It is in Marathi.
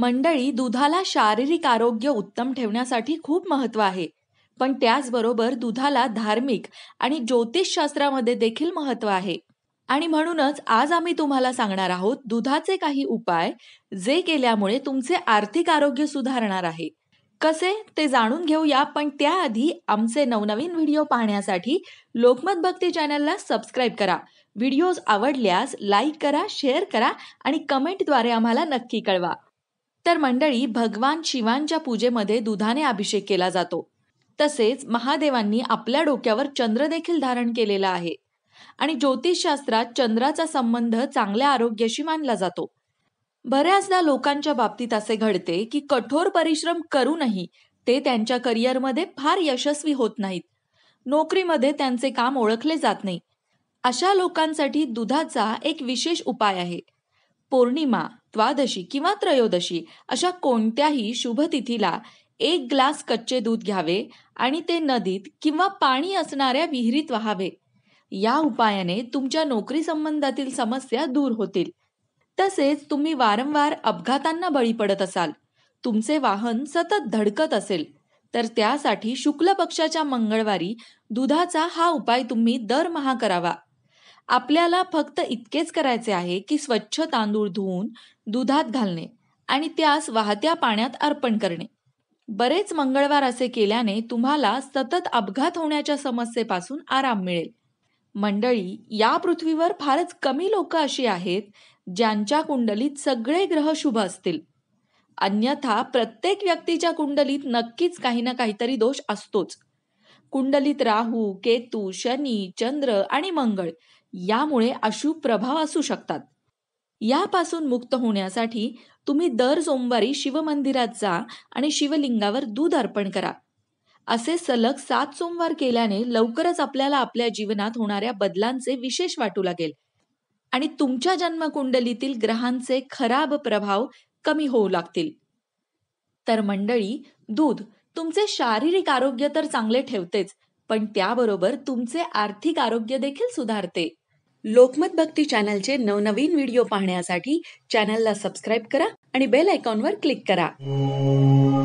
मंडळी दुधाला शारीरिक आरोग्य उत्तम ठेवण्यासाठी खूप महत्व आहे पण त्याचबरोबर दुधाला धार्मिक आणि ज्योतिषशास्त्रामध्ये देखील महत्त्व आहे आणि म्हणूनच आज आम्ही तुम्हाला सांगणार आहोत दुधाचे काही उपाय जे केल्यामुळे तुमचे आर्थिक आरोग्य सुधारणार आहे कसे ते जाणून घेऊया पण त्याआधी आमचे नवनवीन व्हिडिओ पाहण्यासाठी लोकमत भक्ती चॅनलला सबस्क्राईब करा व्हिडिओज आवडल्यास लाईक करा शेअर करा आणि कमेंटद्वारे आम्हाला नक्की कळवा तर मंडळी भगवान शिवांच्या पूजेमध्ये दुधाने अभिषेक केला जातो तसेच महादेवांनी आपल्या डोक्यावर चंद्र देखील धारण केलेला आहे आणि ज्योतिषशास्त्रात चंद्राचा संबंध चांगल्या आरोग्याशी मानला जातो बऱ्याचदा लोकांच्या बाबतीत असे घडते की कठोर परिश्रम करूनही ते त्यांच्या करिअरमध्ये फार यशस्वी होत नाहीत नोकरीमध्ये त्यांचे काम ओळखले जात नाही अशा लोकांसाठी दुधाचा एक विशेष उपाय आहे पौर्णिमा द्वादशी किंवा त्रयोदशी अशा कोणत्याही शुभ तिथीला एक ग्लास कच्चे दूध घ्यावे आणि ते नदीत किंवा पाणी असणाऱ्या विहिरीत वाहावे या उपायाने तुमच्या नोकरी संबंधातील समस्या दूर होतील तसेच तुम्ही वारंवार अपघातांना बळी पडत असाल तुमचे वाहन सतत धडकत असेल तर त्यासाठी शुक्ल पक्षाच्या मंगळवारी दुधाचा हा उपाय तुम्ही दरमहा करावा आपल्याला फक्त इतकेच करायचे आहे की स्वच्छ तांदूळ धुवून दुधात घालणे आणि त्यास वाहत्या पाण्यात अर्पण करणे बरेच मंगळवार असे केल्याने तुम्हाला सतत अपघात होण्याच्या समस्येपासून आराम मिळेल मंडळी या पृथ्वीवर फारच कमी लोक अशी आहेत ज्यांच्या कुंडलीत सगळे ग्रह शुभ असतील अन्यथा प्रत्येक व्यक्तीच्या कुंडलीत नक्कीच काही ना काहीतरी दोष असतोच कुंडलीत राहू केतू शनी चंद्र आणि मंगळ यामुळे अशुभ प्रभाव असू शकतात यापासून मुक्त होण्यासाठी तुम्ही दर सोमवारी शिवमंदिरात जा आणि शिवलिंगावर दूध अर्पण करा असे सलग सात सोमवार केल्याने लवकरच आपल्याला आपल्या जीवनात होणाऱ्या बदलांचे विशेष वाटू लागेल आणि तुमच्या जन्मकुंडलीतील ग्रहांचे खराब प्रभाव कमी होऊ लागतील तर मंडळी दूध तुमचे शारीरिक आरोग्य तर चांगले ठेवतेच पण त्याबरोबर तुमचे आर्थिक आरोग्य देखील सुधारते लोकमत भक्ती चॅनलचे नवनवीन व्हिडिओ पाहण्यासाठी चॅनलला सबस्क्राईब करा आणि बेल आयकॉनवर क्लिक करा